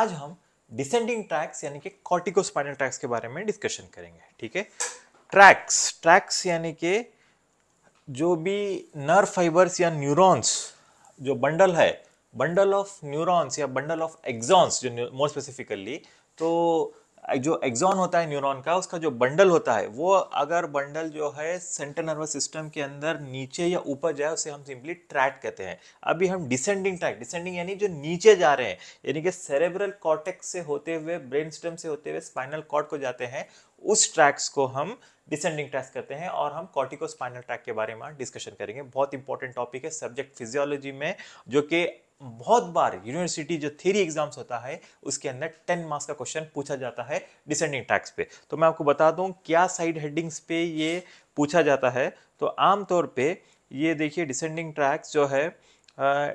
आज हम descending tracks यानी कि कॉर्टिकोस्पाइनल ट्रैक्स के बारे में डिस्कशन करेंगे ठीक है ट्रैक्स ट्रैक्स यानी कि जो भी नर्व फाइबर्स या न्यूरॉन्स जो बंडल है बंडल ऑफ न्यूरॉन्स या बंडल ऑफ एग्जॉन्स जो मोर स्पेसिफिकली तो जो एग्जॉन होता है न्यूरॉन का उसका जो बंडल होता है वो अगर बंडल जो है सेंट्रल नर्वस सिस्टम के अंदर नीचे या ऊपर जाए उसे हम सिंपली ट्रैक कहते हैं अभी हम डिसेंडिंग ट्रैक डिसेंडिंग यानी जो नीचे जा रहे हैं यानी कि सेरेब्रल कॉर्टेक्स से होते हुए ब्रेन स्टेम से होते हुए स्पाइनल कॉर्ड को जाते हैं उस ट्रैक्स को हम डिसेंडिंग ट्रैक्स करते हैं और हम कॉर्टिको स्पाइनल ट्रैक के बारे में डिस्कशन करेंगे बहुत इंपॉर्टेंट टॉपिक है सब्जेक्ट फिजियोलॉजी में जो कि बहुत बार यूनिवर्सिटी जो थेरी एग्जाम्स होता है उसके अंदर टेन मार्क्स का क्वेश्चन पूछा जाता है डिसेंडिंग टैक्स पे तो मैं आपको बता दूं क्या साइड हेडिंग्स पे ये पूछा जाता है तो आमतौर पे ये देखिए डिसेंडिंग ट्रैक्स जो है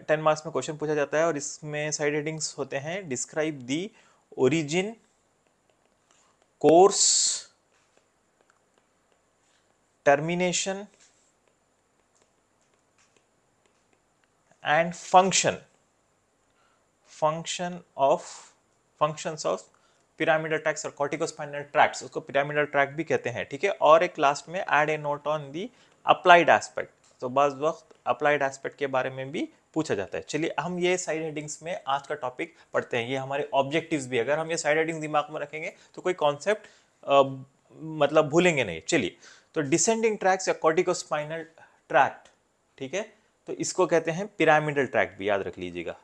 टेन मार्क्स में क्वेश्चन पूछा जाता है और इसमें साइड हेडिंग्स होते हैं describe the origin course termination and function function of functions of pyramidal tracts और कॉर्टिकोस्पाइनल ट्रैक्स उसको पिरामिडल ट्रैक भी कहते हैं ठीक है और एक लास्ट में add a note on the applied aspect तो बस वक्त अप्लाइड एस्पेक्ट के बारे में भी पूछा जाता है चलिए हम ये साइड हेडिंग्स में आज का टॉपिक पढ़ते हैं ये हमारे ऑब्जेक्टिव्स भी अगर हम ये साइड हेडिंग्स दिमाग में रखेंगे तो कोई कॉन्सेप्ट मतलब भूलेंगे नहीं चलिए तो डिसेंडिंग ट्रैक्स या कॉर्टिकोस्पाइनल ट्रैक्ट ठीक है तो इसको कहते हैं पिरामिडल ट्रैक भी याद रख लीजिएगा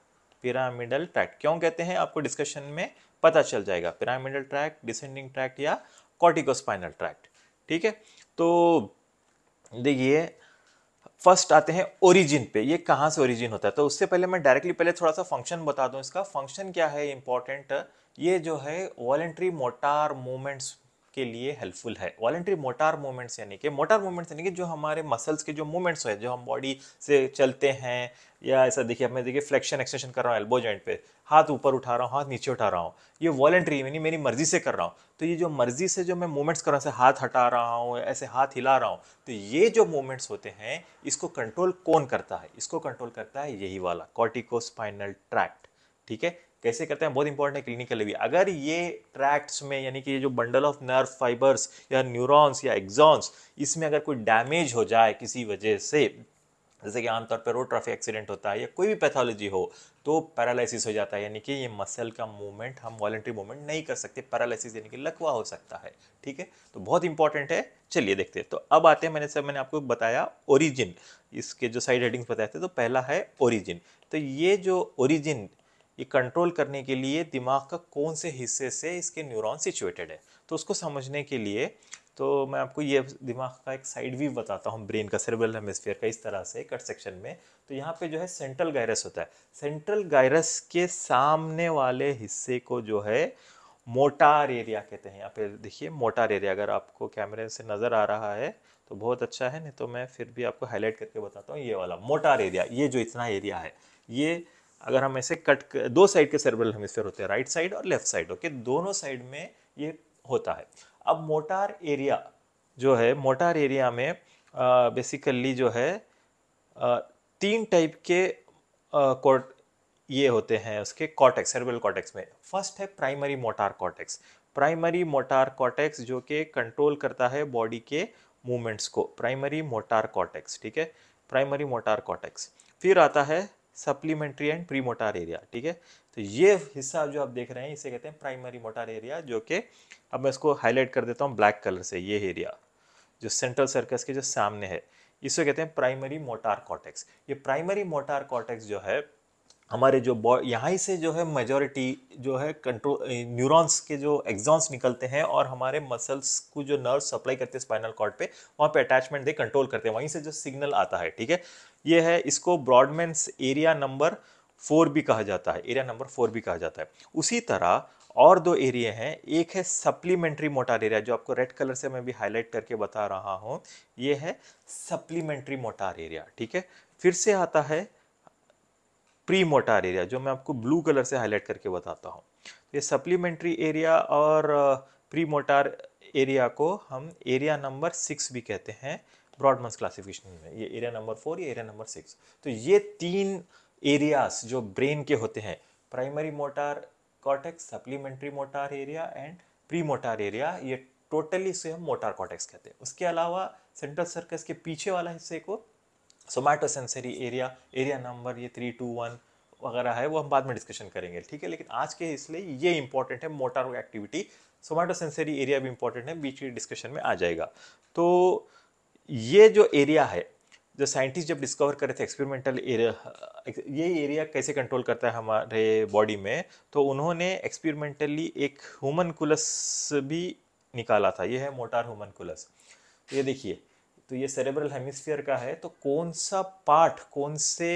पिरामिडल ट्रैक क्यों कहते हैं आपको डिस्कशन में पता चल जाएगा पिरामिडल ट्रैक डिसेंडिंग ट्रैक या कॉर्टिकोस्पाइनल ट्रैक ठीक है तो देखिए फर्स्ट आते हैं ओरिजिन पे ये कहाँ से ओरिजिन होता है तो उससे पहले मैं डायरेक्टली पहले थोड़ा सा फंक्शन बता दूं इसका फंक्शन क्या है इंपॉर्टेंट ये जो है वॉलेंट्री मोटार मूवमेंट्स के लिए हेल्पफुल है वॉलेंट्री मोटार मूवमेंट्स यानी कि मोटार मूवमेंट्स यानी कि जो हमारे मसल्स के जो मूवमेंट्स हैं जो हम बॉडी से चलते हैं या ऐसा देखिए मैं देखिए फ्लेक्शन एक्सटेंशन कर रहा हूँ एल्बो जॉइंट पे हाथ ऊपर उठा रहा हूँ हाथ नीचे उठा रहा हूँ ये वॉलेंट्री यानी मेरी मर्जी से कर रहा हूँ तो ये जो मर्जी से जो मैं मूवमेंट्स कर रहा हूँ ऐसे हाथ हटा रहा हूँ ऐसे हाथ हिला रहा हूँ तो ये जो मूवमेंट्स होते हैं इसको कंट्रोल कौन करता है इसको कंट्रोल करता है यही वाला कॉर्टिको ट्रैक्ट ठीक है कैसे करते हैं बहुत इंपॉर्टेंट है क्लिनिकली भी अगर ये ट्रैक्ट्स में यानी कि ये जो बंडल ऑफ नर्व फाइबर्स या न्यूरॉन्स या एग्जॉन्स इसमें अगर कोई डैमेज हो जाए किसी वजह से जैसे कि आमतौर पर रोड ट्रैफिक एक्सीडेंट होता है या कोई भी पैथोलॉजी हो तो पैरालिसिस हो जाता है यानी कि ये मसल का मूवमेंट हम वॉलेंट्री मूवमेंट नहीं कर सकते पैरालिसिस यानी कि लकवा हो सकता है ठीक है तो बहुत इंपॉर्टेंट है चलिए देखते हैं तो अब आते हैं मैंने सब मैंने आपको बताया ओरिजिन इसके जो साइड हेडिंग्स बताए थे तो पहला है ओरिजिन तो ये जो ओरिजिन ये कंट्रोल करने के लिए दिमाग का कौन से हिस्से से इसके न्यूरॉन सिचुएटेड है तो उसको समझने के लिए तो मैं आपको ये दिमाग का एक साइड व्यू बताता हूँ ब्रेन का सेरेब्रल हेमिस्फीयर का इस तरह से कट सेक्शन में तो यहाँ पे जो है सेंट्रल गायरस होता है सेंट्रल गायरस के सामने वाले हिस्से को जो है मोटार एरिया कहते हैं यहाँ पे देखिए मोटार एरिया अगर आपको कैमरे से नज़र आ रहा है तो बहुत अच्छा है नहीं तो मैं फिर भी आपको हाईलाइट करके बताता हूँ ये वाला मोटार एरिया ये जो इतना एरिया है ये अगर हम ऐसे कट दो साइड के सर्वल हेमिस्फेयर होते हैं राइट साइड और लेफ्ट साइड ओके दोनों साइड में ये होता है अब मोटार एरिया जो है मोटार एरिया में बेसिकली जो है आ, तीन टाइप के कोट ये होते हैं उसके कॉटेक्स सर्वल कॉटेक्स में फर्स्ट है primary motor cortex primary motor cortex जो कि कंट्रोल करता है बॉडी के मूवमेंट्स को प्राइमरी मोटार कॉटेक्स ठीक है प्राइमरी मोटार कॉटेक्स फिर आता है supplementary and premotor area ठीक है तो ये हिस्सा जो आप देख रहे हैं इसे कहते हैं प्राइमरी मोटार एरिया जो कि अब मैं इसको हाईलाइट कर देता हूँ ब्लैक कलर से ये एरिया जो सेंट्रल सर्कस के जो सामने है इसे कहते हैं प्राइमरी मोटार कॉटेक्स ये प्राइमरी मोटार कॉटेक्स जो है हमारे जो यहाँ ही से जो है मेजॉरिटी जो है कंट्रोल न्यूरॉन्स के जो एग्जॉन्स निकलते हैं और हमारे मसल्स को जो नर्व सप्लाई करते हैं स्पाइनल कॉर्ड पे वहाँ पे अटैचमेंट दे कंट्रोल करते हैं वहीं से जो सिग्नल आता है ठीक है ये है इसको ब्रॉडमेंस एरिया नंबर फोर भी कहा जाता है एरिया नंबर फोर भी कहा जाता है उसी तरह और दो एरिए हैं एक है सप्लीमेंट्री मोटार एरिया जो आपको रेड कलर से मैं भी हाईलाइट करके बता रहा हूँ ये है सप्लीमेंट्री मोटार एरिया ठीक है फिर से आता है प्री मोटार एरिया जो मैं आपको ब्लू कलर से हाईलाइट करके बताता हूँ ये सप्लीमेंट्री एरिया और प्री मोटार एरिया को हम एरिया नंबर सिक्स भी कहते हैं ब्रॉडमंस क्लासिफिकेशन में ये एरिया नंबर फोर या एरिया नंबर सिक्स तो ये तीन एरियाज जो ब्रेन के होते हैं primary motor cortex supplementary motor area and premotor area ये टोटली से हम मोटार कॉटेक्स कहते हैं उसके अलावा सेंट्रल सर्कस के पीछे वाला हिस्से को सोमैटोसेंसरी एरिया एरिया नंबर ये थ्री टू वन वगैरह है वो हम बाद में डिस्कशन करेंगे ठीक है लेकिन आज के इसलिए ये इंपॉर्टेंट है मोटर एक्टिविटी सोमैटोसेंसरी एरिया भी इंपॉर्टेंट है बीच के डिस्कशन में आ जाएगा तो ये जो एरिया है जो साइंटिस्ट जब डिस्कवर करे थे एक्सपेरिमेंटल एरिया ये एरिया कैसे कंट्रोल करता है हमारे बॉडी में तो उन्होंने एक्सपेरिमेंटली एक ह्यूमन कुलस भी निकाला था ये है मोटार ह्यूमन कुलस ये देखिए तो ये सेरेब्रल हेमिस्फीयर का है तो कौन सा पार्ट कौन से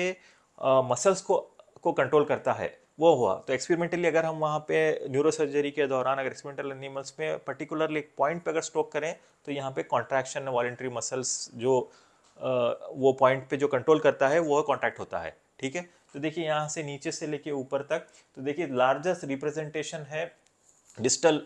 मसल्स को को कंट्रोल करता है वो हुआ तो एक्सपेरिमेंटली अगर हम वहाँ पे न्यूरोसर्जरी के दौरान अगर एक्सपेरिमेंटल एनिमल्स में पर्टिकुलरली एक पॉइंट पे अगर स्ट्रोक करें तो यहाँ पे कॉन्ट्रैक्शन वॉलेंट्री मसल्स जो आ, वो पॉइंट पे जो कंट्रोल करता है वो कॉन्ट्रैक्ट होता है ठीक है तो देखिए यहाँ से नीचे से लेके ऊपर तक तो देखिए लार्जेस्ट रिप्रेजेंटेशन है डिजिटल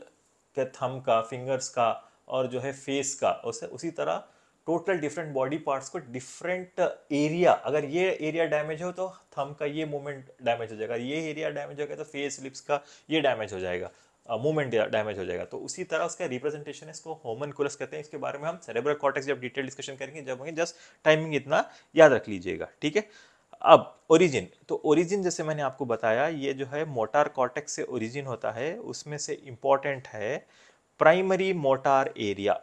के थम का फिंगर्स का और जो है फेस का उसे उसी तरह टोटल डिफरेंट बॉडी पार्ट्स को डिफरेंट एरिया अगर ये एरिया डैमेज हो तो थम का ये मूवमेंट डैमेज हो जाएगा ये एरिया डैमेज हो गया तो फेस लिप्स का ये डैमेज हो जाएगा मूवमेंट डैमेज हो जाएगा तो उसी तरह उसका रिप्रेजेंटेशन है इसको होमन कुलस कहते हैं इसके बारे में हम सेरेब्रल कॉटेक्स जब डिटेल डिस्कशन करेंगे जब होंगे जस्ट टाइमिंग इतना याद रख लीजिएगा ठीक है अब ओरिजिन तो ओरिजिन जैसे मैंने आपको बताया ये जो है मोटार कॉटेक्स से ओरिजिन होता है उसमें से इम्पॉर्टेंट है primary motor area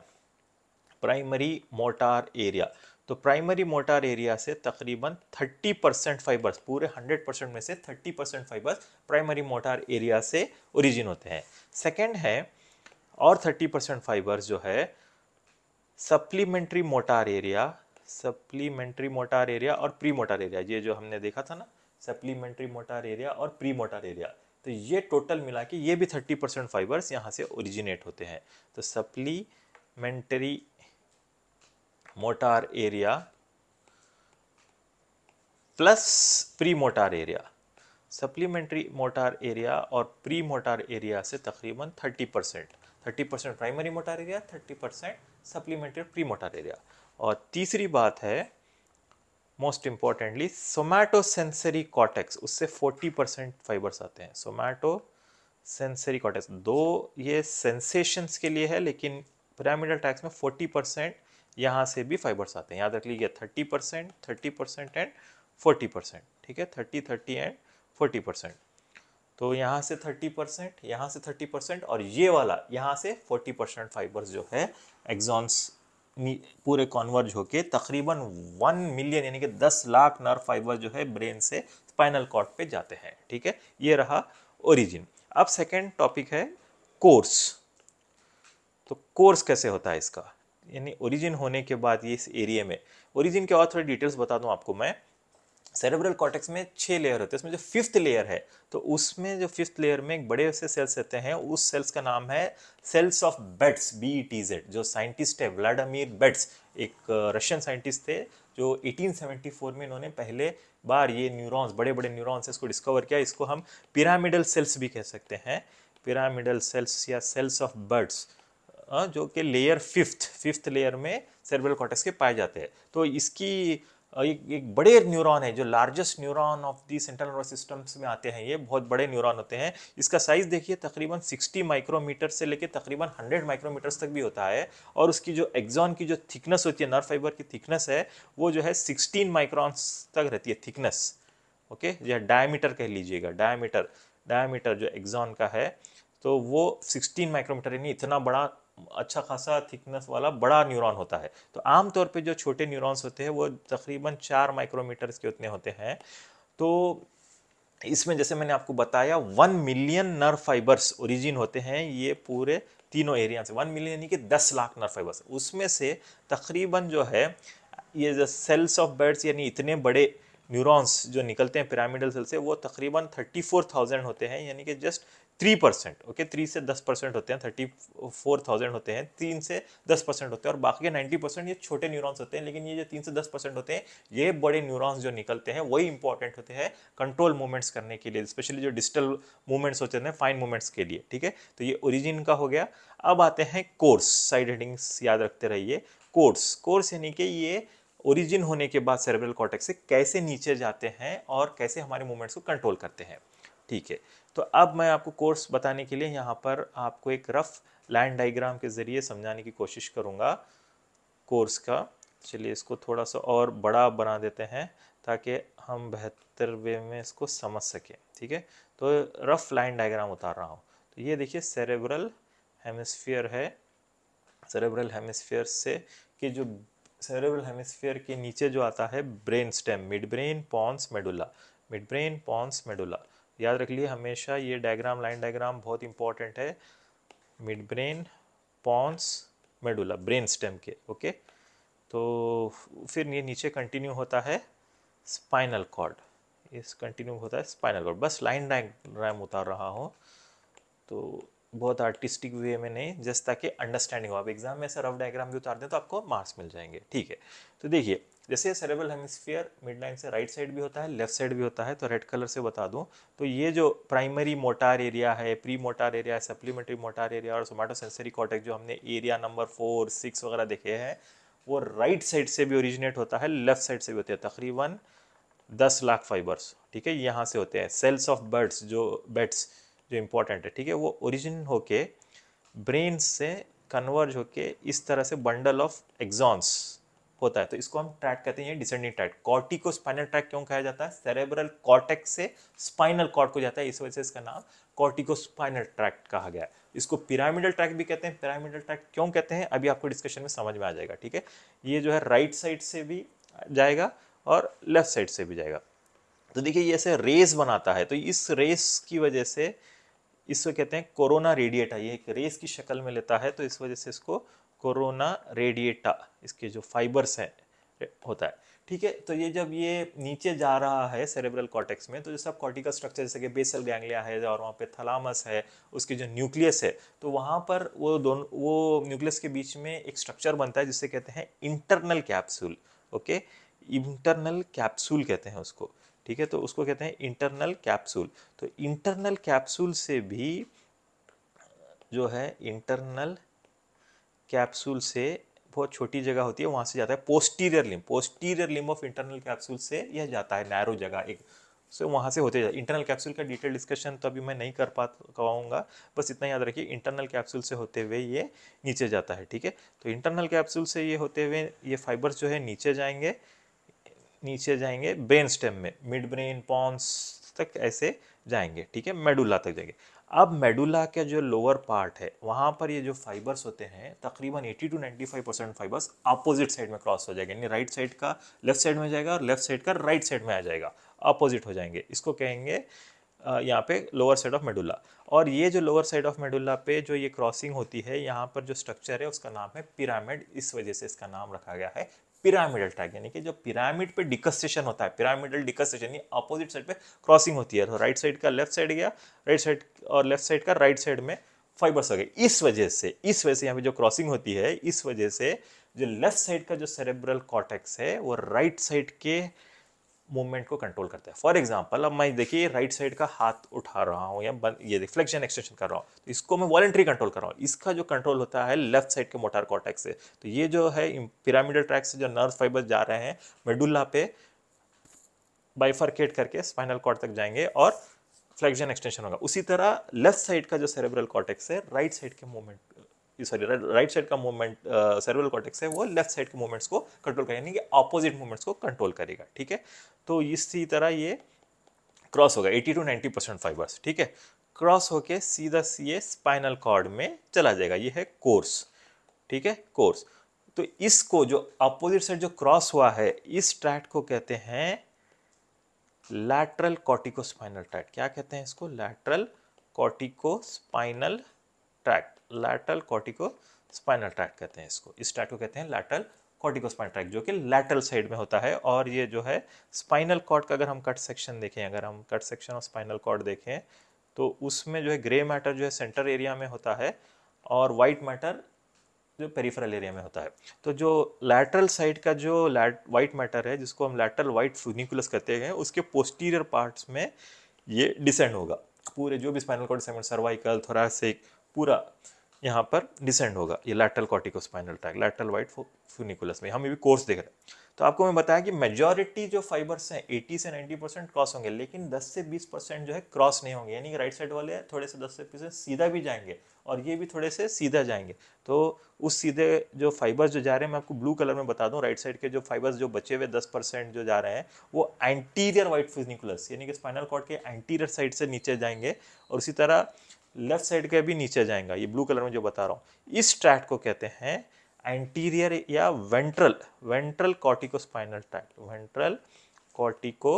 primary motor area तो प्राइमरी मोटार एरिया से तकरीबन 30 परसेंट फाइबर्स पूरे 100 परसेंट में से 30 percent fibres primary motor area से ओरिजिन होते हैं सेकंड है और 30 परसेंट फाइबर्स जो है supplementary motor area supplementary motor area और प्री मोटार एरिया ये जो हमने देखा था ना सप्लीमेंट्री मोटार एरिया और प्री मोटार एरिया तो ये टोटल मिला के ये भी थर्टी परसेंट फाइबर्स यहाँ से ओरिजिनेट होते हैं तो supplementary motor area plus premotor area supplementary motor area और प्री मोटार एरिया से तकरीबन 30 percent thirty percent primary motor area 30 percent supplementary premotor area और तीसरी बात है most importantly somatosensory cortex उससे 40 परसेंट फाइबर्स आते हैं सोमैटो सेंसरी कॉटेक्स दो ये सेंसेशंस के लिए है लेकिन पिरामिडल टैक्स में 40 परसेंट यहाँ से भी फाइबर्स आते हैं याद रख लीजिए thirty percent thirty percent and forty percent ठीक है thirty thirty and forty percent तो यहाँ से थर्टी परसेंट यहाँ से थर्टी परसेंट और ये वाला यहाँ से फोर्टी परसेंट फाइबर्स जो है एग्जॉन्स पूरे कॉन्वर्ज होके तकरीबन वन मिलियन यानी कि दस लाख नर्व फाइबर जो है ब्रेन से स्पाइनल कॉर्ड पे जाते हैं ठीक है ये रहा ओरिजिन अब सेकेंड टॉपिक है कोर्स तो कोर्स कैसे होता है इसका यानी ओरिजिन होने के बाद ये इस एरिए में ओरिजिन के और थोड़ी डिटेल्स बता दूँ आपको मैं सेरेब्रल कॉटेक्स में छः लेयर होते हैं इसमें जो फिफ्थ लेयर है तो उसमें जो फिफ्थ लेयर में एक बड़े से सेल्स रहते हैं उस सेल्स का नाम है cells of Betz B E T Z जो साइंटिस्ट है व्लाडामिर बेट्स एक रशियन साइंटिस्ट थे जो 1874 में इन्होंने पहले बार ये न्यूरॉन्स बड़े बड़े न्यूरॉन्स इसको डिस्कवर किया इसको हम पिरामिडल सेल्स भी कह सकते हैं पिरामिडल सेल्स या सेल्स ऑफ बर्ड्स हाँ, जो कि लेयर फिफ्थ फिफ्थ लेयर में सेरेब्रल कॉटेक्स के पाए जाते हैं तो इसकी एक एक बड़े न्यूरॉन है जो largest neuron of the central nervous systems में आते हैं ये बहुत बड़े न्यूरॉन होते हैं इसका साइज देखिए तकरीबन 60 माइक्रोमीटर से लेकर तकरीबन 100 माइक्रोमीटर्स तक भी होता है और उसकी जो एग्जॉन की जो थिकनेस होती है नर्व फाइबर की थिकनेस है वो जो है सिक्सटीन माइक्रॉन्स तक रहती है थिकनेस ओके या डायमीटर कह लीजिएगा डायमीटर डायमीटर जो एग्जॉन का है तो वो सिक्सटीन माइक्रोमीटर यानी इतना बड़ा अच्छा खासा थिकनेस वाला बड़ा न्यूरॉन होता है तो आमतौर पे जो छोटे न्यूरॉन्स होते हैं वो तकरीबन चार माइक्रोमीटर्स के उतने होते हैं तो इसमें जैसे मैंने आपको बताया one million nerve fibres origin होते हैं ये पूरे तीनों एरिया से वन मिलियन यानी कि दस लाख नर्व फाइबर्स उसमें से तकरीबन जो है ये जो सेल्स ऑफ बर्ड्स यानी इतने बड़े न्यूरॉन्स जो निकलते हैं पिरामिडल सेल से वो तकरीबन थर्टी फोर थाउजेंड होते हैं यानी कि just three percent okay three से दस परसेंट होते हैं थर्टी फोर थाउजेंड होते हैं तीन से दस परसेंट होते हैं और बाकी के नाइन्टी परसेंट ये छोटे न्यूरॉन्स होते हैं लेकिन ये जो तीन से दस परसेंट होते हैं ये बड़े न्यूरॉन्स जो निकलते हैं वही इंपॉर्टेंट होते हैं कंट्रोल मूवमेंट्स करने के लिए स्पेशली जो डिजिटल मूवमेंट्स होते हैं फाइन मूवमेंट्स के लिए ठीक है तो ये ओरिजिन का हो गया अब आते हैं कोर्स साइड हेडिंग्स याद रखते रहिए कोर्स कोर्स यानी कि ये ओरिजिन होने के बाद सेरेब्रल कॉर्टेक्स से कैसे नीचे जाते हैं और कैसे हमारे मूवमेंट्स को कंट्रोल करते हैं ठीक है तो अब मैं आपको कोर्स बताने के लिए यहाँ पर आपको एक रफ़ लाइन डाइग्राम के ज़रिए समझाने की कोशिश करूँगा कोर्स का चलिए इसको थोड़ा सा और बड़ा बना देते हैं ताकि हम बेहतर वे में इसको समझ सकें ठीक है तो रफ़ लाइन डाइग्राम उतार रहा हूँ तो ये देखिए सेरेब्रल हेमिस्फीयर है सेरेब्रल हेमिस्फीयर से कि जो सेरेब्रल हेमिस्फीयर के नीचे जो आता है brainstem midbrain pons medulla midbrain pons medulla याद रख लिए हमेशा ये डायग्राम लाइन डायग्राम बहुत इंपॉर्टेंट है midbrain pons medulla brainstem के ओके तो फिर ये नीचे कंटिन्यू होता है स्पाइनल कॉर्ड इस कंटिन्यू होता है स्पाइनल कॉर्ड बस लाइन डायग्राम उतार रहा हूँ तो बहुत आर्टिस्टिक वे में नहीं जस्ट ताकि अंडरस्टैंडिंग हो आप एग्जाम में ऐसा रफ डायग्राम भी उतार दें तो आपको मार्क्स मिल जाएंगे ठीक है तो देखिए जैसे सेरेबल हेमिस्फीयर मिड लाइन से राइट साइड भी होता है लेफ्ट साइड भी होता है तो रेड कलर से बता दूं तो ये जो प्राइमरी मोटार एरिया है प्री मोटार एरिया है सप्लीमेंट्री मोटार एरिया और सोमाटो सेंसरी कॉटेक्स जो हमने एरिया नंबर फोर सिक्स वगैरह देखे हैं वो राइट साइड से भी ओरिजिनेट होता है लेफ्ट साइड से भी होते हैं तकरीबन दस लाख फाइबर्स ठीक है यहाँ से होते हैं सेल्स ऑफ बर्ड्स जो बेट्स जो इम्पोर्टेंट है ठीक है वो ओरिजिन होके ब्रेन से कन्वर्ज होके इस तरह से बंडल ऑफ एग्जॉन्स होता है तो इसको हम ट्रैक कहते हैं डिसेंडिंग ट्रैक कॉर्टी को स्पाइनल ट्रैक क्यों कहा जाता है सेरेब्रल कॉर्टेक्स से स्पाइनल कॉर्ड को जाता है इस वजह से इसका नाम कॉर्टिको स्पाइनल ट्रैक कहा गया है इसको पिरामिडल ट्रैक भी कहते हैं पिरामिडल ट्रैक क्यों कहते हैं अभी आपको डिस्कशन में समझ में आ जाएगा ठीक है ये जो है राइट right साइड से भी जाएगा और लेफ्ट साइड से भी जाएगा तो देखिए ये ऐसे रेस बनाता है तो इस रेस की वजह से इसको कहते हैं कोरोना रेडिएटा ये एक रेस की शक्ल में लेता है तो इस वजह से इसको कोरोना रेडिएटा इसके जो फाइबर्स हैं होता है ठीक है तो ये जब ये नीचे जा रहा है सेरेब्रल कॉर्टेक्स में तो जो सब कॉर्टिकल स्ट्रक्चर जैसे कि बेसल गैंगलिया है और वहाँ पे थलामस है उसके जो न्यूक्लियस है तो वहाँ पर वो दोनों वो न्यूक्लियस के बीच में एक स्ट्रक्चर बनता है जिसे कहते हैं internal capsule okay internal capsule कहते हैं उसको ठीक है तो उसको कहते हैं इंटरनल कैप्सूल तो इंटरनल कैप्सूल से भी जो है इंटरनल कैप्सूल से बहुत छोटी जगह होती है वहाँ से जाता है posterior limb posterior limb of internal capsule से यह जाता है नैरो जगह एक सो so, वहाँ से होते जाए इंटरनल कैप्सूल का डिटेल डिस्कशन तो अभी मैं नहीं कर पा करवाऊँगा बस इतना याद रखिए इंटरनल कैप्सूल से होते हुए ये नीचे जाता है ठीक है तो इंटरनल कैप्सूल से ये होते हुए ये फाइबर्स जो है नीचे जाएंगे नीचे जाएंगे ब्रेन स्टेम में मिड ब्रेन पॉन्स तक ऐसे जाएंगे ठीक है मेडुला तक जाएंगे अब मेडुला का जो लोअर पार्ट है वहाँ पर ये जो फाइबर्स होते हैं तकरीबन 80 to 95 percent fibres opposite side में क्रॉस हो जाएंगे यानी राइट साइड का लेफ्ट साइड में जाएगा और लेफ्ट साइड का राइट साइड में आ जाएगा अपोजिट हो जाएंगे इसको कहेंगे यहाँ पे लोअर साइड ऑफ मेडुला और ये जो लोअर साइड ऑफ मेडुला पे जो ये क्रॉसिंग होती है यहाँ पर जो स्ट्रक्चर है उसका नाम है पिरामिड इस वजह से इसका नाम रखा गया है पिरामिडल टैग यानी कि जो पिरामिड पे डिकस्टेशन होता है पिरामिडल डिकस्टेशन अपोजिट साइड पे क्रॉसिंग होती है तो राइट साइड का लेफ्ट साइड गया राइट साइड और लेफ्ट साइड का राइट साइड में फाइबर्स हो गए इस वजह से इस वजह से यहाँ पे जो क्रॉसिंग होती है इस वजह से जो लेफ्ट साइड का जो सेरेब्रल कॉटेक्स है वो राइट साइड के मूवमेंट को कंट्रोल करता है फॉर एग्जाम्पल अब मैं देखिए राइट साइड का हाथ उठा रहा हूँ या बन, ये फ्लेक्शन एक्सटेंशन कर रहा हूँ तो इसको मैं वॉलेंट्री कंट्रोल कर रहा हूँ इसका जो कंट्रोल होता है लेफ्ट साइड के मोटार कॉटेक्स से तो ये जो है पिरामिडल ट्रैक से जो नर्व फाइबर जा रहे हैं मेडुल्ला पे बाइफरकेट करके स्पाइनल कॉर्ड तक जाएंगे और फ्लेक्शन एक्सटेंशन होगा उसी तरह लेफ्ट साइड का जो सेरेब्रल कॉटेक्स है राइट साइड के मूवमेंट सॉरी राइट साइड का मूवमेंट सर्वल कॉटेक्स है वो लेफ्ट साइड के मूवमेंट्स को कंट्रोल करेगा यानी कि अपोजिट मूवमेंट्स को कंट्रोल करेगा ठीक है तो इसी तरह ये क्रॉस होगा 80 टू 90 परसेंट फाइबर्स ठीक है क्रॉस होके सीधा ये स्पाइनल कॉर्ड में चला जाएगा ये है कोर्स ठीक है कोर्स तो इसको जो अपोजिट साइड जो क्रॉस हुआ है इस ट्रैक्ट को कहते हैं लैटरल कॉर्टिको स्पाइनल ट्रैक्ट क्या कहते हैं इसको lateral corticospinal tract lateral corticospinal tract कहते हैं इसको इस ट्रैक्ट को कहते हैं लैटल कॉटिको स्पाइनल ट्रैक जो कि लैटल साइड में होता है और ये जो है स्पाइनल कॉर्ड का अगर हम कट सेक्शन देखें अगर हम कट सेक्शन और स्पाइनल कॉर्ड देखें तो उसमें जो है ग्रे मैटर जो है सेंटर एरिया में होता है और वाइट मैटर जो पेरीफरल एरिया में होता है तो जो लैटरल साइड का जो वाइट मैटर है जिसको हम लैटरल वाइट फ्यूनिकुलस कहते हैं उसके पोस्टीरियर पार्ट्स में ये डिसेंड होगा पूरे जो भी spinal cord segment cervical thoracic पूरा यहाँ पर डिसेंड होगा ये lateral corticospinal tract lateral white funiculus में हम ये भी कोर्स देख रहे हैं तो आपको मैं बताया कि मेजॉरिटी जो फाइबर्स हैं 80 से 90 परसेंट क्रॉस होंगे लेकिन 10 से 20 परसेंट जो है क्रॉस नहीं होंगे यानी कि राइट साइड वाले थोड़े से 10 से परसेंट सीधा भी जाएंगे और ये भी थोड़े से सीधा जाएंगे तो उस सीधे जो फाइबर्स जो जा रहे हैं मैं आपको ब्लू कलर में बता दूँ राइट साइड के जो फाइबर्स जो बचे हुए दस परसेंट जो जा रहे हैं वो एंटीरियर वाइट फिजनिकुलस यानी कि स्पाइनल कॉर्ड के एंटीरियर साइड से नीचे जाएंगे और उसी तरह लेफ्ट साइड के भी नीचे जाएगा ये ब्लू कलर में जो बता रहा हूँ इस ट्रैक्ट को कहते हैं एंटीरियर या ventral ventral corticospinal tract ventral 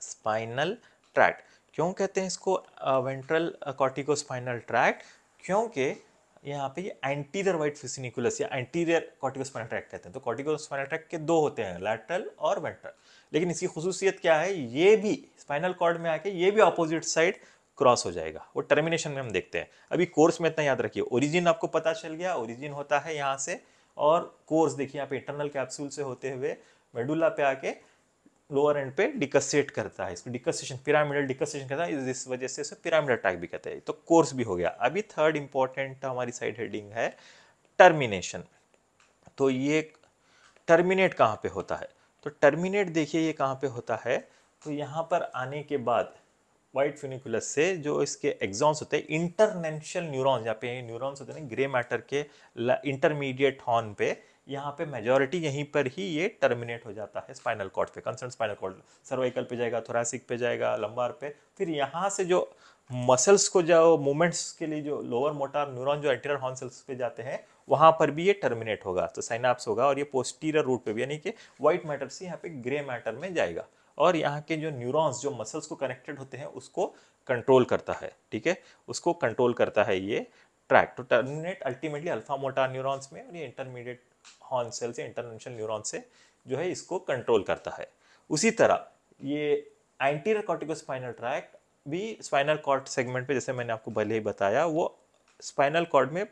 corticospinal tract क्यों कहते हैं इसको वेंट्रल कॉर्टिको स्पाइनल ट्रैक्ट क्योंकि यहाँ पे ये एंटीरियर वाइट फिसिनिकुलस या एंटीरियर कॉर्टिकोस्पाइनल ट्रैक्ट कहते हैं तो कॉर्टिको स्पाइनल ट्रैक्ट के दो होते हैं लैटरल और वेंट्रल लेकिन इसकी खसूसियत क्या है ये भी स्पाइनल कॉर्ड में आके ये भी अपोजिट साइड क्रॉस हो जाएगा वो टर्मिनेशन में हम देखते हैं अभी कोर्स में इतना याद रखिए ओरिजिन आपको पता चल गया ओरिजिन होता है यहाँ से और कोर्स देखिए यहाँ पे इंटरनल कैप्सूल से होते हुए मेडुला पे आके लोअर एंड पे डिकसेट करता है इसको डिकसेशन पिरामिडल डिकसेशन करता है इस वजह से इसे पिरामिडल अटैक भी कहते हैं तो कोर्स भी हो गया अभी थर्ड इंपॉर्टेंट हमारी साइड हेडिंग है टर्मिनेशन तो ये टर्मिनेट कहाँ पे होता है तो टर्मिनेट देखिए ये कहाँ पे होता है तो यहाँ पर आने के बाद वाइट फ्यूनिकुलस से जो इसके एग्जॉन्स होते हैं इंटरनेशनल न्यूरॉन्स यहाँ पे न्यूरॉन्स होते हैं ग्रे मैटर के इंटरमीडिएट हॉर्न पे यहाँ पे मेजोरिटी यहीं पर ही ये टर्मिनेट हो जाता है स्पाइनल कॉर्ड पे कंसर्न स्पाइनल कॉर्ड सर्वाइकल पे जाएगा थोरासिक पे जाएगा लंबार पे फिर यहाँ से जो मसल्स को जो मूवमेंट्स के लिए जो लोअर मोटार न्यूरॉन जो एंटीरियर हॉर्न सेल्स पे जाते हैं वहाँ पर भी ये टर्मिनेट होगा तो साइनाप्स होगा और ये पोस्टीरियर रूट पे भी यानी कि वाइट मैटर से यहाँ पे ग्रे मैटर में जाएगा और यहाँ के जो न्यूरॉन्स जो मसल्स को कनेक्टेड होते हैं उसको कंट्रोल करता है ठीक है उसको कंट्रोल करता है ये ट्रैक तो terminate ultimately alpha motor neurons में और ये इंटरमीडिएट हॉर्न सेल से इंटरनेशनल न्यूरॉन्स से जो है इसको कंट्रोल करता है उसी तरह ये एंटीरियर स्पाइनल ट्रैक भी स्पाइनल कॉर्ड सेगमेंट पे जैसे मैंने आपको पहले ही बताया वो स्पाइनल कॉर्ड में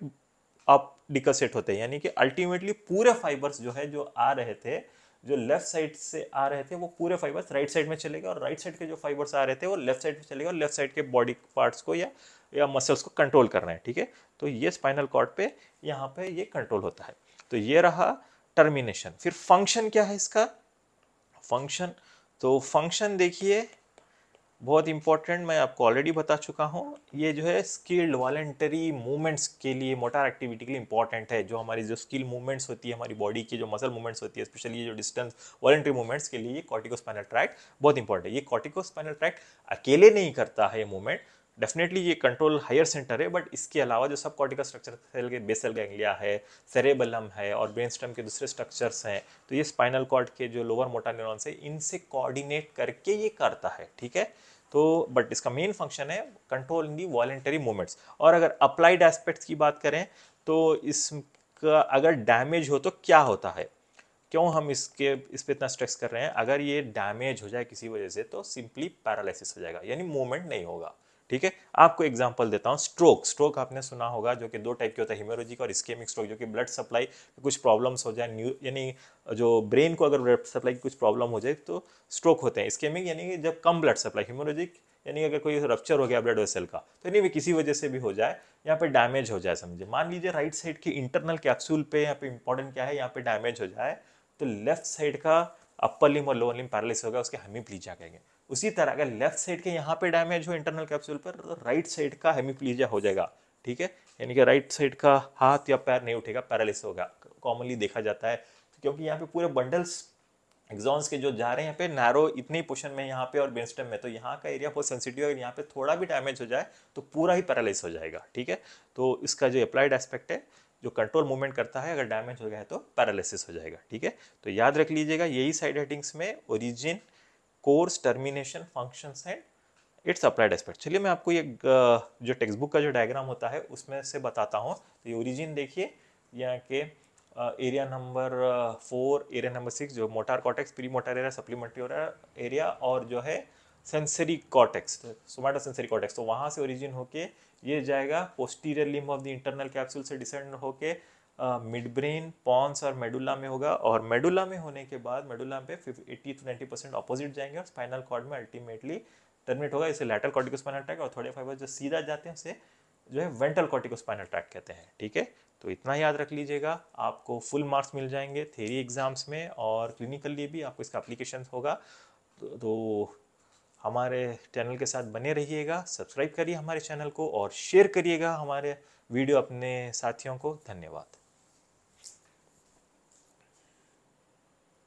अप डिकसेट होते हैं यानी कि अल्टीमेटली पूरे फाइबर्स जो है जो आ रहे थे जो लेफ्ट साइड से आ रहे थे वो पूरे फाइबर्स राइट साइड में चले गए और राइट साइड के जो फाइबर्स आ रहे थे वो लेफ्ट साइड में चले गए और लेफ्ट साइड के बॉडी पार्ट्स को या या मसल्स को कंट्रोल करना है ठीक है तो ये स्पाइनल कॉर्ड पे यहाँ पे ये कंट्रोल होता है तो ये रहा टर्मिनेशन फिर फंक्शन क्या है इसका फंक्शन तो फंक्शन देखिए बहुत इंपॉर्टेंट मैं आपको ऑलरेडी बता चुका हूँ ये जो है स्किल्ड वॉलेंटरी मूवमेंट्स के लिए मोटर एक्टिविटी के लिए इंपॉर्टेंट है जो हमारी जो स्किल मूवमेंट्स होती है हमारी बॉडी की जो मसल मूवमेंट्स होती है स्पेशली जो डिस्टेंस वॉलेंटरी मूवमेंट्स के लिए ये ट्रैक्ट बहुत इंपॉर्टेंट है ये कॉर्टिकोस्पाइनल ट्रैक्ट अकेले नहीं करता है ये मूवमेंट डेफिनेटली ये कंट्रोल हायर सेंटर है बट इसके अलावा जो सब कॉर्टिकल स्ट्रक्चर सेल के बेसल गैंग्लिया है सेरेबलम है और ब्रेन स्टम के दूसरे स्ट्रक्चर्स हैं तो ये स्पाइनल कॉर्ड के जो लोअर मोटा न्यूरॉन्स है इनसे कोऑर्डिनेट करके ये करता है ठीक है तो बट इसका मेन फंक्शन है control in the voluntary movements और अगर अप्लाइड एस्पेक्ट्स की बात करें तो इसका अगर डैमेज हो तो क्या होता है क्यों हम इसके इस पर इतना स्ट्रेस कर रहे हैं अगर ये डैमेज हो जाए किसी वजह से तो सिंपली पैरालिसिस हो जाएगा यानी मूवमेंट नहीं होगा ठीक है आपको एग्जाम्पल देता हूँ स्ट्रोक स्ट्रोक आपने सुना होगा जो कि दो टाइप के होता है हिमोरोजिक और स्केमिक स्ट्रोक जो कि ब्लड सप्लाई कुछ प्रॉब्लम्स हो जाए न्यू यानी जो ब्रेन को अगर ब्लड सप्लाई की कुछ प्रॉब्लम हो जाए तो स्ट्रोक होते हैं स्केमिक यानी कि जब कम ब्लड सप्लाई हिमोरोजिक यानी अगर कोई रप्चर हो गया ब्लड वेसल का तो यानी भी किसी वजह से भी हो जाए यहाँ पे डैमेज हो जाए समझे मान लीजिए राइट साइड की इंटरनल कैप्सूल पे यहाँ पे इंपॉर्टेंट क्या है यहाँ पे डैमेज हो जाए तो लेफ्ट साइड का अपर लिम और लोअर लिम पैरालिस होगा उसके प्लीजा कहेंगे उसी तरह अगर लेफ्ट साइड के यहाँ पे डैमेज हो इंटरनल कैप्सूल पर तो राइट साइड का हेमीप्लीजिया हो जाएगा ठीक है यानी कि राइट साइड का हाथ या पैर नहीं उठेगा पैरालिस होगा कॉमनली देखा जाता है क्योंकि यहाँ पे पूरे बंडल्स एग्जॉन्स के जो जा रहे हैं यहाँ पे नैरो इतनी पोशन में यहाँ पे और बेनस्टम में तो यहाँ का एरिया बहुत सेंसिटिव है यहाँ पे थोड़ा भी डैमेज हो जाए तो पूरा ही पैरालिस हो जाएगा ठीक है तो इसका जो अप्लाइड एस्पेक्ट है जो कंट्रोल मूवमेंट करता है अगर डैमेज हो गया है तो पैरालिसिस हो जाएगा ठीक है तो याद रख लीजिएगा यही साइड हेडिंग्स में origin course termination functions and its applied aspect चलिए मैं आपको ये जो टेक्स्ट बुक का जो डायग्राम होता है उसमें से बताता हूँ तो ये ओरिजिन देखिए यहाँ के area number four area number six जो motor cortex premotor area supplementary और एरिया और जो है sensory cortex somatosensory cortex तो वहाँ से ओरिजिन होके ये जाएगा posterior limb of the internal capsule से डिसेंड होके मिड ब्रेन पॉन्स और मेडुला में होगा और मेडुला में होने के बाद मेडुला पे eighty to ninety percent opposite जाएंगे और स्पाइनल कॉर्ड में अल्टीमेटली टर्मिनेट होगा इसे लैटरल कॉर्टिकोस्पाइनल ट्रैक और थोड़े फाइबर जो सीधा जाते हैं उसे जो है वेंटल कॉर्टिकोस्पाइनल ट्रैक कहते हैं ठीक है तो इतना याद रख लीजिएगा आपको फुल मार्क्स मिल जाएंगे थेरी एग्जाम्स में और क्लिनिकली भी आपको इसका अप्लीकेशन होगा तो, तो हमारे चैनल के साथ बने रहिएगा सब्सक्राइब करिए हमारे चैनल को और शेयर करिएगा हमारे वीडियो अपने साथियों को धन्यवाद